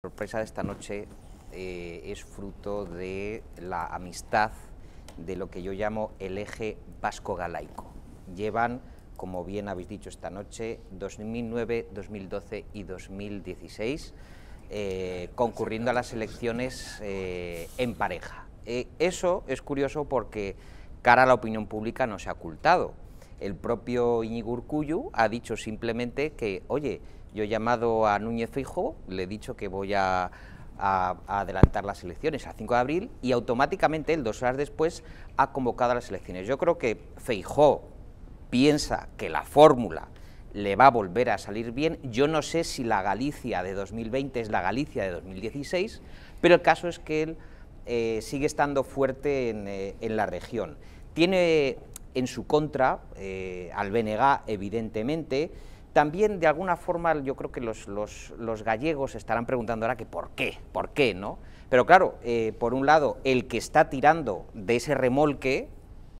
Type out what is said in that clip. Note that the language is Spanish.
La sorpresa de esta noche eh, es fruto de la amistad de lo que yo llamo el eje vasco-galaico. Llevan, como bien habéis dicho esta noche, 2009, 2012 y 2016, eh, concurriendo a las elecciones eh, en pareja. eso es curioso porque cara a la opinión pública no se ha ocultado. El propio Iñigo ha dicho simplemente que, oye, yo he llamado a Núñez Fijo, le he dicho que voy a, adelantar las elecciones a 5 de abril y automáticamente él dos horas después ha convocado a las elecciones. Yo creo que Feijó piensa que la fórmula le va a volver a salir bien. Yo no sé si la Galicia de 2020 es la Galicia de 2016, pero el caso es que él eh, sigue estando fuerte eh, en, la región. Tiene en su contra eh, al BNG, evidentemente, también, de alguna forma, yo creo que los, los, gallegos estarán preguntando ahora que por qué, por qué, ¿no? Pero claro, eh, por un lado, el que está tirando de ese remolque